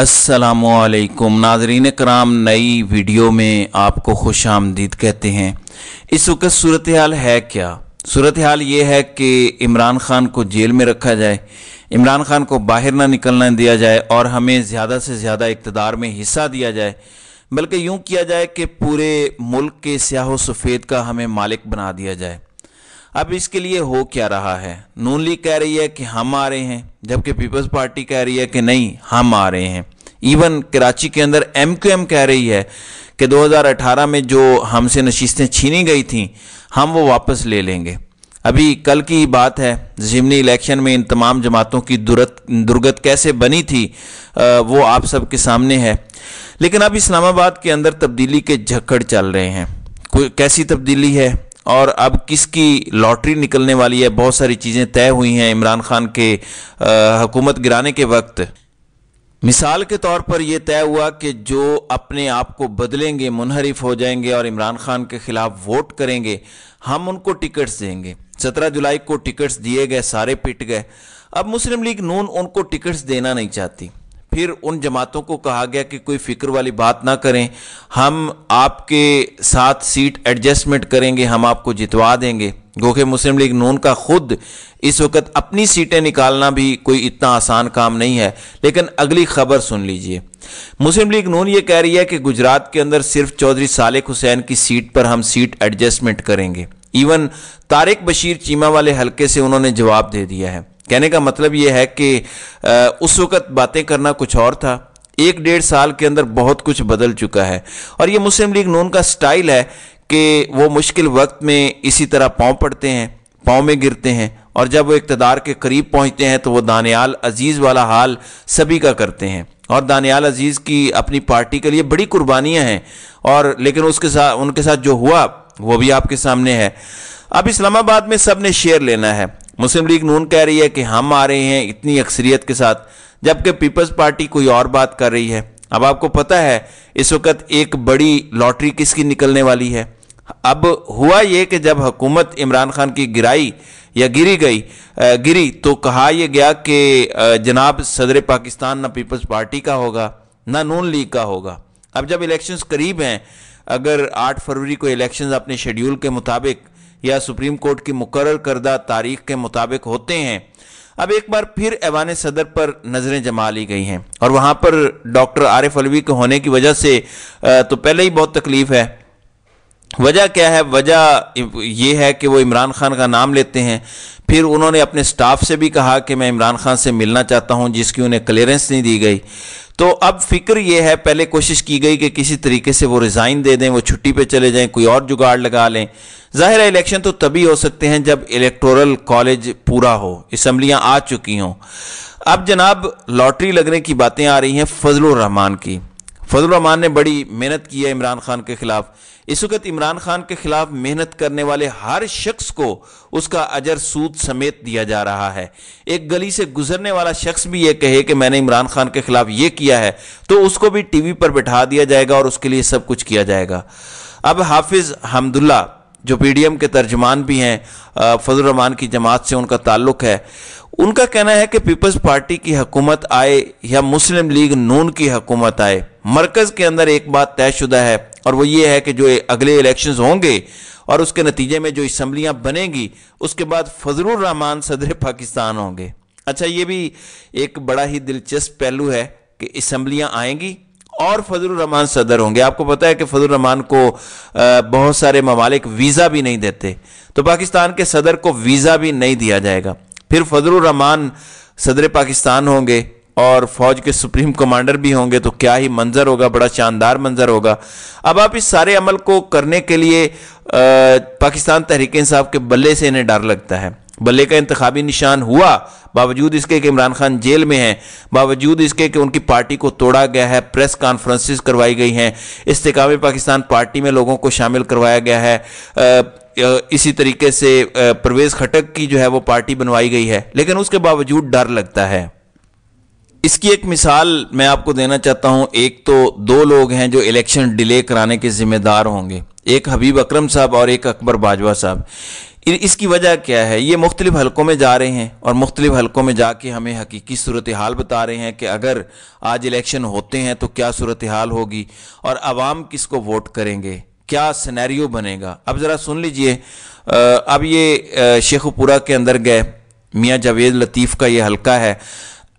असलकुम नाजरीन कराम नई वीडियो में आपको खुश आमदीद कहते हैं इस वक्त सूरत हाल है क्या सूरत हाल ये है कि इमरान खान को जेल में रखा जाए इमरान खान को बाहर ना निकलना दिया जाए और हमें ज़्यादा से ज़्यादा इकतदार में हिस्सा दिया जाए बल्कि यूँ किया जाए कि पूरे मुल्क के स्याह सफ़ेद का हमें मालिक बना दिया जाए अब इसके लिए हो क्या रहा है नून लीग कह रही है कि हम आ रहे हैं जबकि पीपल्स पार्टी कह रही है कि नहीं हम आ रहे हैं इवन कराची के अंदर एम क्यू एम कह रही है कि 2018 में जो हमसे नशीस्तें छीनी गई थी हम वो वापस ले लेंगे अभी कल की बात है जिमनी इलेक्शन में इन तमाम जमातों की दुरत दुर्गत कैसे बनी थी वो आप सबके सामने है लेकिन अब इस्लामाबाद के अंदर तब्दीली के झक्कड़ चल रहे हैं कोई कैसी तब्दीली है और अब किसकी लॉटरी निकलने वाली है बहुत सारी चीज़ें तय हुई हैं इमरान खान के हुकूमत गिराने के वक्त मिसाल के तौर पर यह तय हुआ कि जो अपने आप को बदलेंगे मुनहरफ हो जाएंगे और इमरान खान के खिलाफ वोट करेंगे हम उनको टिकट्स देंगे सत्रह जुलाई को टिकट्स दिए गए सारे पिट गए अब मुस्लिम लीग नून उनको टिकट्स देना नहीं चाहती फिर उन जमातों को कहा गया कि कोई फिक्र वाली बात ना करें हम आपके साथ सीट एडजस्टमेंट करेंगे हम आपको जितवा देंगे गोखे मुस्लिम लीग नून का खुद इस वक्त अपनी सीटें निकालना भी कोई इतना आसान काम नहीं है लेकिन अगली खबर सुन लीजिए मुस्लिम लीग नून ये कह रही है कि गुजरात के अंदर सिर्फ चौधरी सालिक हुसैन की सीट पर हम सीट एडजस्टमेंट करेंगे इवन तारिक बशीर चीमा वाले हलके से उन्होंने जवाब दे दिया है कहने का मतलब ये है कि उस वक्त बातें करना कुछ और था एक डेढ़ साल के अंदर बहुत कुछ बदल चुका है और ये मुस्लिम लीग नून का स्टाइल है कि वो मुश्किल वक्त में इसी तरह पाँव पड़ते हैं पाँव में गिरते हैं और जब वो इकतदार के करीब पहुंचते हैं तो वो दानियाल अजीज़ वाला हाल सभी का करते हैं और दानियाल अजीज़ की अपनी पार्टी के लिए बड़ी कुर्बानियां हैं और लेकिन उसके साथ उनके साथ जो हुआ वो भी आपके सामने है अब इस्लामाबाद में सब ने शेयर लेना है मुस्लिम लीग नून कह रही है कि हम आ रहे हैं इतनी अक्सरियत के साथ जबकि पीपल्स पार्टी कोई और बात कर रही है अब आपको पता है इस वक्त एक बड़ी लॉटरी किसकी निकलने वाली है अब हुआ ये कि जब हुकूमत इमरान खान की गिराई या गिरी गई गिरी तो कहा यह गया कि जनाब सदर पाकिस्तान ना पीपल्स पार्टी का होगा ना नून लीग का होगा अब जब इलेक्शंस करीब हैं अगर 8 फरवरी को इलेक्शंस अपने शेड्यूल के मुताबिक या सुप्रीम कोर्ट की मुकर करदा तारीख के मुताबिक होते हैं अब एक बार फिर ऐवान सदर पर नज़रें जमा ली गई हैं और वहाँ पर डॉक्टर आरिफ अलवी के होने की वजह से तो पहले ही बहुत तकलीफ़ है वजह क्या है वजह यह है कि वो इमरान खान का नाम लेते हैं फिर उन्होंने अपने स्टाफ से भी कहा कि मैं इमरान खान से मिलना चाहता हूँ जिसकी उन्हें क्लियरेंस नहीं दी गई तो अब फिक्र यह है पहले कोशिश की गई कि किसी तरीके से वो रिज़ाइन दे दें वो छुट्टी पे चले जाएं कोई और जुगाड़ लगा लें ज़ाहिर है इलेक्शन तो तभी हो सकते हैं जब इलेक्टोरल कॉलेज पूरा हो इसम्बलियां आ चुकी हों अब जनाब लॉटरी लगने की बातें आ रही हैं फजल रहमान की फजल रहमान ने बड़ी मेहनत की है इमरान खान के खिलाफ इस वक्त इमरान खान के खिलाफ मेहनत करने वाले हर शख्स को उसका अजर सूद समेत दिया जा रहा है एक गली से गुजरने वाला शख्स भी ये कहे कि मैंने इमरान खान के खिलाफ ये किया है तो उसको भी टीवी पर बैठा दिया जाएगा और उसके लिए सब कुछ किया जाएगा अब हाफिज हमदुल्ला जो पीडीएम के तर्जमान भी हैं फजलरहमान की जमात से उनका ताल्लुक है उनका कहना है कि पीपल्स पार्टी की हकूमत आए या मुस्लिम लीग नून की हकूमत आए मरकज़ के अंदर एक बात तयशुदा है और वो ये है कि जो अगले इलेक्शन होंगे और उसके नतीजे में जो इसम्बलियाँ बनेंगी उसके बाद फजलुर रहमान सदर पाकिस्तान होंगे अच्छा ये भी एक बड़ा ही दिलचस्प पहलू है कि इसम्बलियाँ आएंगी और फजल रहमान सदर होंगे आपको पता है कि फजल रहमान को बहुत सारे ममालिक वीज़ा भी नहीं देते तो पाकिस्तान के सदर को वीज़ा भी नहीं दिया जाएगा फिर फजल रहमान सदर पाकिस्तान होंगे और फौज के सुप्रीम कमांडर भी होंगे तो क्या ही मंजर होगा बड़ा शानदार मंजर होगा अब आप इस सारे अमल को करने के लिए आ, पाकिस्तान तहरीक इंसाफ के बल्ले से इन्हें डर लगता है बल्ले का इंतबी निशान हुआ बावजूद इसके कि इमरान खान जेल में हैं बावजूद इसके कि उनकी पार्टी को तोड़ा गया है प्रेस कॉन्फ्रेंसिस करवाई गई हैं इस्तकाम पाकिस्तान पार्टी में लोगों को शामिल करवाया गया है इसी तरीके से प्रवेश खटक की जो है वो पार्टी बनवाई गई है लेकिन उसके बावजूद डर लगता है इसकी एक मिसाल मैं आपको देना चाहता हूं एक तो दो लोग हैं जो इलेक्शन डिले कराने के जिम्मेदार होंगे एक हबीब अकरम साहब और एक अकबर बाजवा साहब इसकी वजह क्या है ये मुख्तलिफ हलकों में जा रहे हैं और मुख्तलिफ हलकों में जाके हमें हकीकी सूरत हाल बता रहे हैं कि अगर आज इलेक्शन होते हैं तो क्या सूरत हाल होगी और आवाम किसको वोट करेंगे क्या सिनेरियो बनेगा अब ज़रा सुन लीजिए अब ये शेखपुरा के अंदर गए मियाँ जावेद लतीफ़ का ये हलका है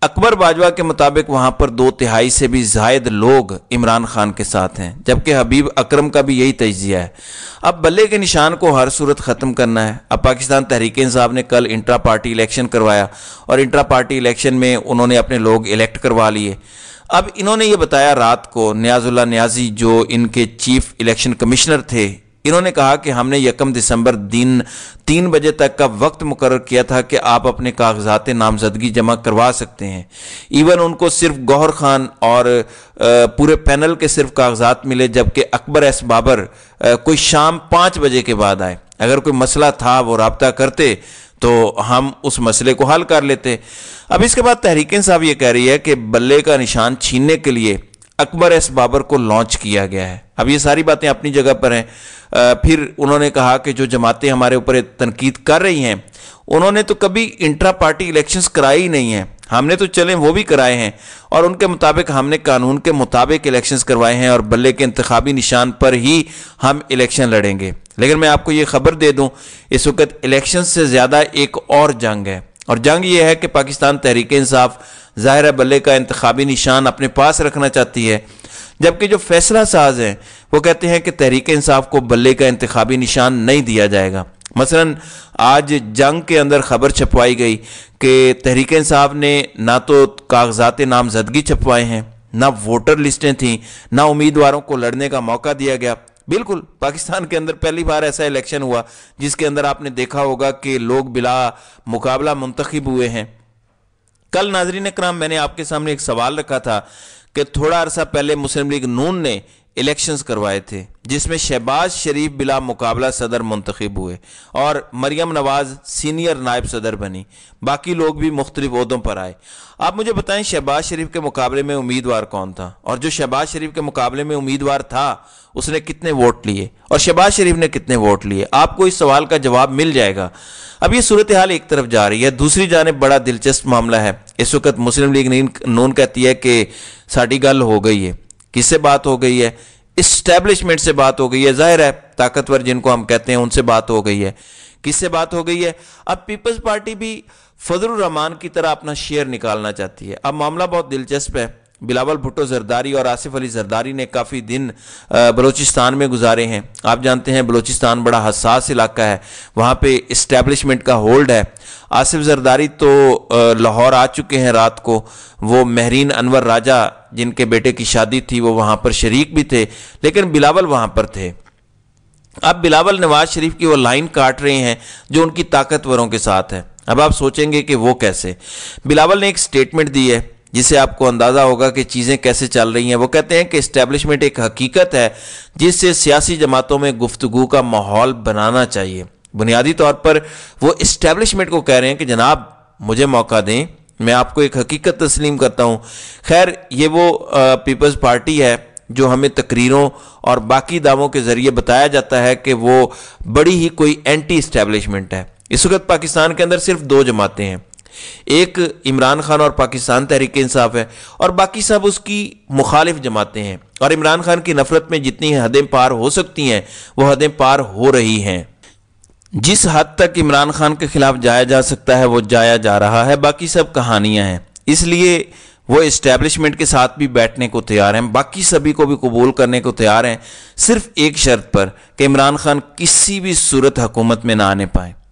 अकबर बाजवा के मुताबिक वहां पर दो तिहाई से भी जायद लोग इमरान खान के साथ हैं जबकि हबीब अकरम का भी यही तजिया है अब बल्ले के निशान को हर सूरत ख़त्म करना है अब पाकिस्तान तहरीक साहब ने कल इंट्रा पार्टी इलेक्शन करवाया और इंट्रा पार्टी इलेक्शन में उन्होंने अपने लोग इलेक्ट करवा लिए अब इन्होंने ये बताया रात को न्याजुल्ला न्याजी जो इनके चीफ इलेक्शन कमिश्नर थे इन्होंने कहा कि हमने यकम दिसंबर दिन तीन बजे तक का वक्त मुकर किया था कि आप अपने कागजात नामजदगी जमा करवा सकते हैं इवन उनको सिर्फ गौहर खान और पूरे पैनल के सिर्फ कागजात मिले जबकि अकबर एस बाबर कोई शाम पाँच बजे के बाद आए अगर कोई मसला था वो रबता करते तो हम उस मसले को हल कर लेते अब इसके बाद तहरीकिन साहब ये कह रही है कि बल्ले का निशान छीनने के लिए अकबर एस बाबर को लॉन्च किया गया है अब ये सारी बातें अपनी जगह पर हैं फिर उन्होंने कहा कि जो जमातें हमारे ऊपर तनकीद कर रही हैं उन्होंने तो कभी इंट्रा पार्टी इलेक्शंस कराई ही नहीं है हमने तो चले वो भी कराए हैं और उनके मुताबिक हमने कानून के मुताबिक इलेक्शंस करवाए हैं और बल्ले के इंतबी निशान पर ही हम इलेक्शन लड़ेंगे लेकिन मैं आपको ये खबर दे दूँ इस वक्त इलेक्शन से ज़्यादा एक और जंग है और जंग यह है कि पाकिस्तान तहरीक इंसाफ ज़ाहिर बल्ले का इंतबी निशान अपने पास रखना चाहती है जबकि जो फैसला साज हैं वो कहते हैं कि तहरीक इंसाफ को बल्ले का इंतबी निशान नहीं दिया जाएगा मसलन आज जंग के अंदर खबर छपवाई गई कि तहरीक इंसाफ ने ना तो कागजात नामजदगी छपवाए हैं ना वोटर लिस्टें थीं ना उम्मीदवारों को लड़ने का मौका दिया गया बिल्कुल पाकिस्तान के अंदर पहली बार ऐसा इलेक्शन हुआ जिसके अंदर आपने देखा होगा कि लोग बिला मुकाबला मुंतखब हुए हैं कल नाजरीन कराम मैंने आपके सामने एक सवाल रखा था कि थोड़ा अरसा पहले मुस्लिम लीग नून ने इलेक्शंस करवाए थे जिसमें शहबाज शरीफ बिला मुकाबला सदर मुंतखब हुए और मरियम नवाज सीनियर नायब सदर बनी बाकी लोग भी मुख्तलिफ अहदों पर आए आप मुझे बताएं शहबाज शरीफ के मुकाबले में उम्मीदवार कौन था और जो शहबाज शरीफ के मुकाबले में उम्मीदवार था उसने कितने वोट लिए और शहबाज शरीफ ने कितने वोट लिए आपको इस सवाल का जवाब मिल जाएगा अब ये सूरत हाल एक तरफ जा रही है दूसरी जानब बड़ा दिलचस्प मामला है इस वक्त मुस्लिम लीग नून कहती है कि साडी गल हो गई है किससे बात हो गई है इस्टेब्लिशमेंट से बात हो गई है जाहिर है ताकतवर जिनको हम कहते हैं उनसे बात हो गई है किससे बात हो गई है अब पीपल्स पार्टी भी फजल रहमान की तरह अपना शेयर निकालना चाहती है अब मामला बहुत दिलचस्प है बिलावल भुट्टो जरदारी और आसिफ अली जरदारी ने काफ़ी दिन बलूचिस्तान में गुजारे हैं आप जानते हैं बलूचिस्तान बड़ा हसास इलाका है वहाँ पे इस्टेब्लिशमेंट का होल्ड है आसिफ जरदारी तो लाहौर आ चुके हैं रात को वो महरीन अनवर राजा जिनके बेटे की शादी थी वो वहाँ पर शरीक भी थे लेकिन बिलावल वहाँ पर थे अब बिलावल नवाज शरीफ की वो लाइन काट रहे हैं जो उनकी ताकतवरों के साथ है अब आप सोचेंगे कि वो कैसे बिलावल ने एक स्टेटमेंट दी है जिससे आपको अंदाज़ा होगा कि चीज़ें कैसे चल रही हैं वो कहते हैं कि इस्टेब्लिशमेंट एक हकीकत है जिससे सियासी जमातों में गुफ्तगु का माहौल बनाना चाहिए बुनियादी तौर पर वो इस्टेब्लिशमेंट को कह रहे हैं कि जनाब मुझे मौका दें मैं आपको एक हकीकत तस्लीम करता हूँ खैर ये वो पीपल्स पार्टी है जो हमें तकरीरों और बाकी दावों के ज़रिए बताया जाता है कि वो बड़ी ही कोई एंटी इस्टेब्लिशमेंट है इस वक्त पाकिस्तान के अंदर सिर्फ दो जमातें हैं एक इमरान खान और पाकिस्तान तहरीक इंसाफ है और बाकी सब उसकी मुखालिफ जमातें हैं और इमरान खान की नफरत में जितनी हदें पार हो सकती हैं वह हदें पार हो रही हैं जिस हद तक इमरान खान के खिलाफ जाया जा सकता है वो जाया जा रहा है बाकी सब कहानियां हैं इसलिए वो इस्टेब्लिशमेंट के साथ भी बैठने को तैयार हैं बाकी सभी को भी कबूल करने को तैयार हैं सिर्फ एक शर्त पर कि इमरान खान किसी भी सूरत हुकूमत में ना आने पाए